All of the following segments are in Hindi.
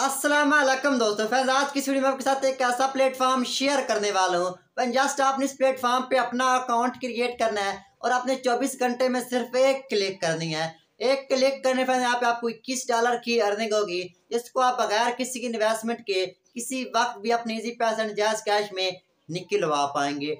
असलम दोस्तों फैज आज की वीडियो में आपके साथ एक ऐसा प्लेटफॉर्म शेयर करने वाला हूँ वैन जस्ट आपने इस प्लेटफॉर्म पे अपना अकाउंट क्रिएट करना है और आपने 24 घंटे में सिर्फ एक क्लिक करनी है एक क्लिक करने पर यहाँ पे आपको इक्कीस डॉलर की अर्निंग होगी जिसको आप बगैर किसी की इन्वेस्टमेंट के किसी वक्त भी अपने इजी पैसे जैस कैश में निकलवा पाएंगे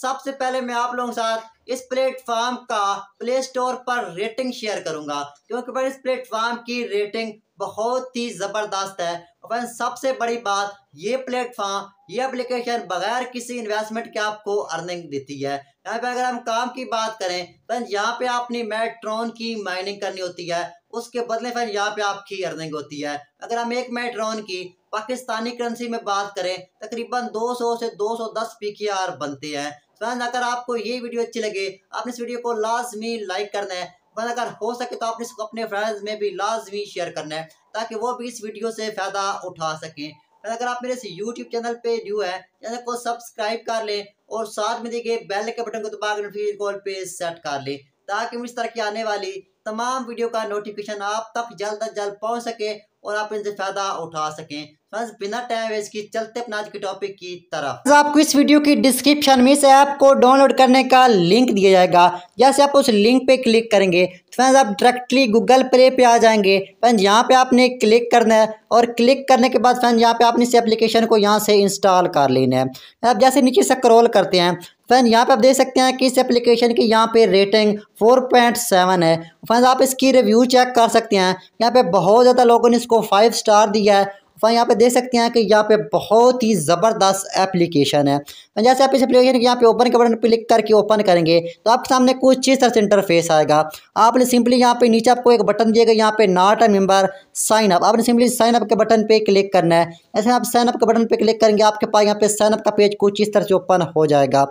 सबसे पहले मैं आप लोगों के साथ इस प्लेटफॉर्म का प्ले स्टोर पर रेटिंग शेयर करूंगा क्योंकि इस प्लेटफॉर्म की रेटिंग बहुत ही ज़बरदस्त है और फ्रेंड सबसे बड़ी बात ये प्लेटफॉर्म ये एप्लीकेशन बगैर किसी इन्वेस्टमेंट के आपको अर्निंग देती है यहाँ पे अगर हम काम की बात करें तो यहाँ पे आपने मेट्रॉन की माइनिंग करनी होती है उसके बदले फिर यहाँ पे आपकी अर्निंग होती है अगर हम एक मेट्रॉन की पाकिस्तानी करेंसी में बात करें तकरीबन 200 से 210 आर बनते हैं तो अगर आपको ये वीडियो अच्छी लगे आपने इस वीडियो को लाजमी लाइक करना है बस अगर हो सके तो आपने इसको अपने फ्रेंड्स में भी लाजमी शेयर करना है ताकि वो भी इस वीडियो से फ़ायदा उठा सकें बस अगर आप मेरे इस यूट्यूब चैनल पे न्यू है चैनल को सब्सक्राइब कर लें और साथ में देखिए बेल के बटन को दबाकर नोटिफिकेशन कॉल पर सेट कर लें ताकि इस तरह की आने वाली तमाम वीडियो का नोटिफिकेशन आप तक जल्द अज जल्द पहुँच सके और आप इनसे फ़ायदा उठा सकें बस बिना टाइम वेस्ट की चलते अपना आज के टॉपिक की तरफ आपको इस वीडियो की डिस्क्रिप्शन में इस ऐप को डाउनलोड करने का लिंक दिया जाएगा जैसे आप उस लिंक पे क्लिक करेंगे तो फ्रेंड्स आप डायरेक्टली गूगल प्ले पे आ जाएंगे फ्रेंड्स यहाँ पे आपने क्लिक करना है और क्लिक करने के बाद फ्रेंड यहाँ पे आपने इस एप्लीकेशन को यहाँ से इंस्टॉल कर लेना है आप जैसे नीचे से क्रोल करते हैं फ्रेंड यहाँ पे आप देख सकते हैं कि इस एप्लीकेशन की यहाँ पे रेटिंग 4.7 है फ्रेंड्स आप इसकी रिव्यू चेक कर सकते हैं यहाँ पे बहुत ज़्यादा लोगों ने इसको फाइव स्टार दिया है वहाँ यहाँ पे देख सकते हैं कि यहाँ पे बहुत ही ज़बरदस्त एप्लीकेशन है तो जैसे आप इस एप्लीकेशन के यहाँ पे ओपन के बटन पर क्लिक करके ओपन करेंगे तो आपके सामने कुछ इस तरह से इंटरफेस आएगा आपने सिंपली यहाँ पे नीचे आपको एक बटन दिया गया यहाँ पे not a member sign up आपने सिंपली साइन अप के बटन पर क्लिक करना है ऐसे आप साइन अप के बटन पर क्लिक करेंगे आपके पास यहाँ पे साइन अप का पेज कुछ इस तरह से ओपन हो जाएगा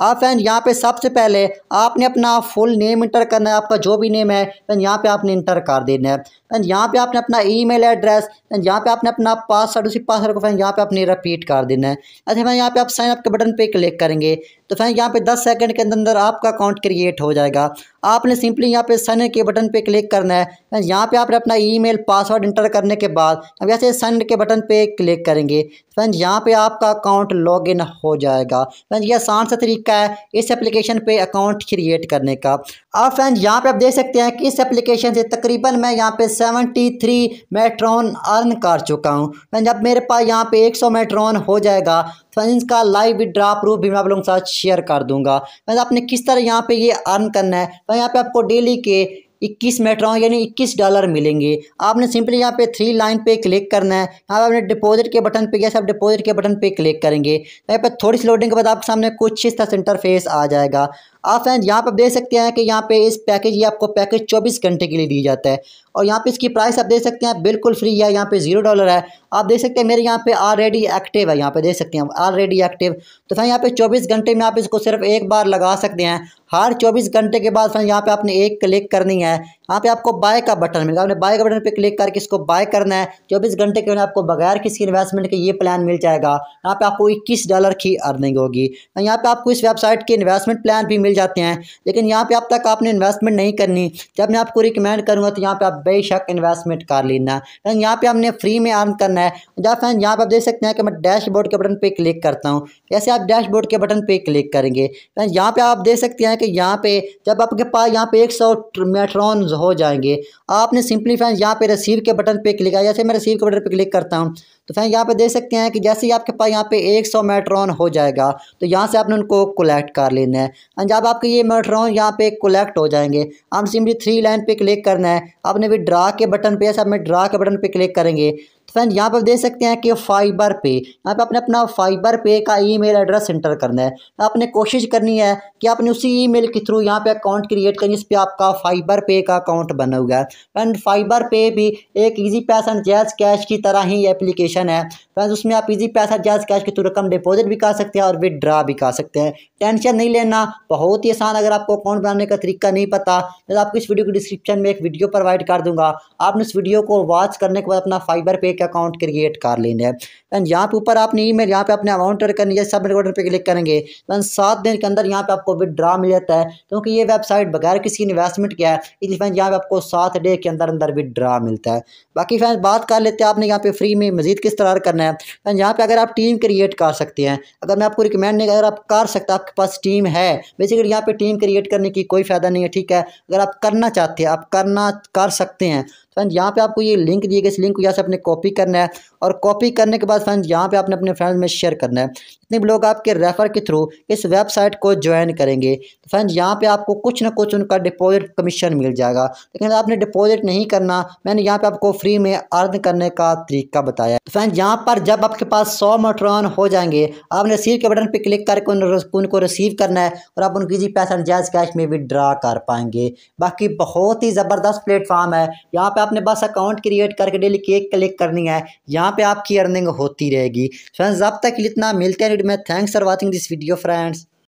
आप हाँ फ्रेंड यहाँ पे सबसे पहले आपने अपना फुल नेम इंटर करना है आपका जो भी नेम है फ्रेंड यहाँ पे आपने इंटर कर देना है फ्रेंड यहाँ पे आपने अपना ईमेल एड्रेस फ्रेंड यहाँ पे आपने अपना पासवर्ड उसी पासवर्ड को फ्रेंड यहाँ पे आपने रिपीट कर देना है अच्छा फ्रेंड यहाँ पे आप साइन अप के बटन पे क्लिक करेंगे तो फ्रेंड यहाँ पे 10 सेकंड के अंदर अंदर आपका अकाउंट क्रिएट हो जाएगा आपने सिंपली यहाँ पे सन के बटन पे क्लिक करना है यहाँ पे आपने अपना ईमेल पासवर्ड इंटर करने के बाद अब यहाँ से सन के बटन पे क्लिक करेंगे फ्रेंड यहाँ पे आपका अकाउंट लॉगिन हो जाएगा फ्रेंड यह आसान सा तरीका है इस एप्लीकेशन पे अकाउंट क्रिएट करने का अब फ्रेंड यहाँ पे आप देख सकते हैं कि इस एप्लीकेशन से तकरीबन मैं यहाँ पे सेवेंटी थ्री अर्न कर चुका हूँ फ्रेंड जब मेरे पास यहाँ पे एक सौ हो जाएगा फंड का लाइव विड्रा प्रूफ भी मैं आप लोगों के साथ शेयर कर दूंगा मतलब आपने किस तरह यहाँ पे ये अर्न करना है तो यहाँ पे आपको डेली के इक्कीस मेट्रॉन यानी इक्कीस डॉलर मिलेंगे आपने सिंपली यहाँ पे थ्री लाइन पे क्लिक करना है यहाँ पे आपने डिपॉजिट के बटन पे गया आप डिपॉजिट के बटन पे क्लिक करेंगे यहाँ पे थोड़ी सी लोडिंग के बाद आपके सामने कुछ इस तरह इंटरफेस आ जाएगा आप फ्रेंड यहाँ पर देख सकते हैं कि यहाँ पे इस पैकेज ये आपको पैकेज चौबीस घंटे के लिए दिया जाता है और यहाँ पे इसकी प्राइस आप देख सकते हैं बिल्कुल फ्री है यहाँ पे जीरो डॉलर है आप देख सकते हैं मेरे यहाँ पे ऑलरेडी एक्टिव है यहाँ पे देख सकते हैं ऑलरेडी एक्टिव तो फिर यहाँ पे 24 घंटे में आप इसको सिर्फ एक बार लगा सकते हैं हर 24 घंटे के बाद फिर यहाँ पे आपने एक क्लिक करनी है यहाँ पे आपको बाय का बटन मिलेगा आपने बाय का बटन पे क्लिक करके इसको बाय करना है चौबीस घंटे के आपको बगैर किसी इन्वेस्टमेंट के ये प्लान मिल जाएगा यहाँ पे आपको इक्कीस डॉलर की अर्निंग होगी यहाँ पे आपको इस वेबसाइट के इन्वेस्टमेंट प्लान भी मिल जाते हैं लेकिन यहाँ पे अब तक आपने इन्वेस्टमेंट नहीं करनी जब मैं आपको रिकमेंड करूँगा तो यहाँ पर आप बेशक इन्वेस्टमेंट कर लेना फ्रेंड यहाँ पर हमने फ्री में अर्न करना है जब फ्रेंड यहाँ पर आप देख सकते हैं कि मैं डैशबोर्ड के बटन पर क्लिक करता हूँ जैसे आप डैशबोर्ड के बटन पर क्लिक करेंगे फ्रेंड यहाँ पर आप देख सकते हैं कि यहाँ पे जब आपके पास यहाँ पे एक सौ हो जाएंगे आपने सिंपली फ्रेंड्स यहाँ पे रिसीव के बटन पे क्लिक आया जैसे मैं रिसीव के बटन पे क्लिक करता हूँ तो फ्रेंड यहाँ पे देख सकते हैं कि जैसे ही आपके पास यहाँ पे 100 मेट्रॉन हो जाएगा तो यहाँ से आपने उनको कलेक्ट कर लेना है एंड जब आपके ये मेट्रॉन यहाँ पे कलेक्ट हो जाएंगे हम सिंपली थ्री लाइन पे क्लिक करना है आपने भी ड्रा के बटन पे ऐसे आपने ड्रा के बटन पे क्लिक करेंगे तो फ्रेंड यहाँ पर देख सकते हैं कि फाइबर पे यहाँ पे आपने अपना फाइबर पे का ई एड्रेस एंटर करना है तो आपने कोशिश करनी है कि आपने उसी मेल के थ्रू यहाँ पर अकाउंट क्रिएट करें जिस पर आपका फाइबर पे का अकाउंट बना हुआ है फ्रेंड फाइबर पे भी एक ईजी पैसन जैज कैश की तरह ही एप्लीकेशन ऑप्शन है फ्रेंड्स उसमें आप इजी पैसा जैस कैश की तो रकम डिपॉजिट भी कर सकते हैं और विदड्रा भी कर सकते हैं टेंशन नहीं लेना बहुत ही आसान अगर आपको अकाउंट बनाने का तरीका नहीं पता तो आपको इस वीडियो को डिस्क्रिप्शन में एक वीडियो प्रोवाइड कर दूंगा आपने उस वीडियो को वॉच करने के बाद अपना फाइबर पे एक अकाउंट क्रिएट कर लेना है फ्रेंड यहाँ पे ऊपर आपने ई मेल यहाँ पर अपने अमाउंट एड करनी है सबमिट बटन पर क्लिक करेंगे फ्रेंड सात दिन के अंदर यहाँ पर आपको विदड्रा मिल जाता है क्योंकि ये वेबसाइट बगैर किसी इन्वेस्टमेंट के है इसलिए फ्रेंड यहाँ पर आपको सात डे के अंदर अंदर विदड्रा मिलता है बाकी फ्रेंड बात कर लेते हैं आपने यहाँ पे फ्री में मजीद किस तरह करना है तो यहाँ पे अगर आप टीम क्रिएट कर सकते हैं अगर मैं आपको रिकमेंड नहीं अगर आप कर सकते आपके पास टीम है बेसिकली यहाँ पे टीम क्रिएट करने की कोई फ़ायदा नहीं है ठीक है अगर आप करना चाहते हैं आप करना कर सकते हैं फ्रेंड यहाँ पे आपको ये लिंक दिए गए इस लिंक को यहाँ से अपने कॉपी करना है और कॉपी करने के बाद फ्रेंड यहाँ पे आपने अपने फ्रेंड्स में शेयर करना है जितने भी लोग आपके रेफर के थ्रू इस वेबसाइट को ज्वाइन करेंगे तो फ्रेंड यहाँ पे आपको कुछ ना कुछ उनका डिपॉजिट कमीशन मिल जाएगा लेकिन आपने डिपॉजिट नहीं करना मैंने यहाँ पे आपको फ्री में अर्न करने का तरीका बताया तो फ्रेंड यहाँ पर जब आपके पास सौ मोटरॉन हो जाएंगे आपने रिसीव के बटन पर क्लिक करके उनको रिसीव करना है और आप उनकी जी पैसा जायज़ कैश में विदड्रा कर पाएंगे बाकी बहुत ही ज़बरदस्त प्लेटफॉर्म है यहाँ पर आपने बस अकाउंट क्रिएट करके डेली केक क्लिक करनी है यहाँ पे आपकी अर्निंग होती रहेगी फ्रेंड्स अब तक इतना मिलते हैं में thanks for watching this video friends